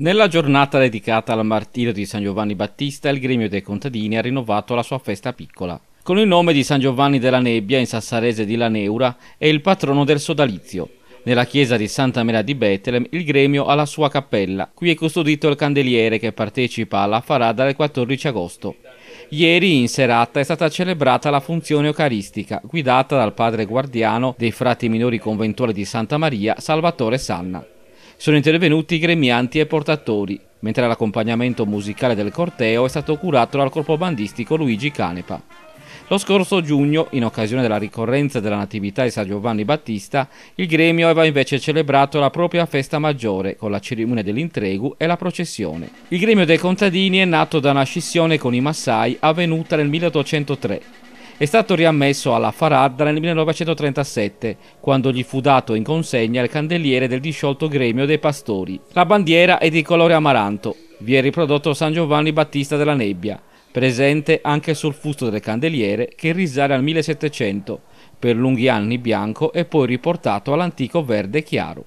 Nella giornata dedicata al martirio di San Giovanni Battista, il gremio dei contadini ha rinnovato la sua festa piccola. Con il nome di San Giovanni della Nebbia in Sassarese di Laneura è il patrono del sodalizio. Nella chiesa di Santa Mela di Betlem il gremio ha la sua cappella. Qui è custodito il candeliere che partecipa alla farada del 14 agosto. Ieri in serata è stata celebrata la funzione eucaristica guidata dal padre guardiano dei frati minori conventuali di Santa Maria, Salvatore Sanna. Sono intervenuti gremianti e portatori, mentre l'accompagnamento musicale del corteo è stato curato dal corpo bandistico Luigi Canepa. Lo scorso giugno, in occasione della ricorrenza della Natività di San Giovanni Battista, il gremio aveva invece celebrato la propria festa maggiore con la cerimonia dell'intregu e la processione. Il gremio dei contadini è nato da una scissione con i Massai avvenuta nel 1803. È stato riammesso alla Fararda nel 1937, quando gli fu dato in consegna il candeliere del disciolto gremio dei pastori. La bandiera è di colore amaranto. Vi è riprodotto San Giovanni Battista della Nebbia, presente anche sul fusto del candeliere che risale al 1700, per lunghi anni bianco e poi riportato all'antico verde chiaro.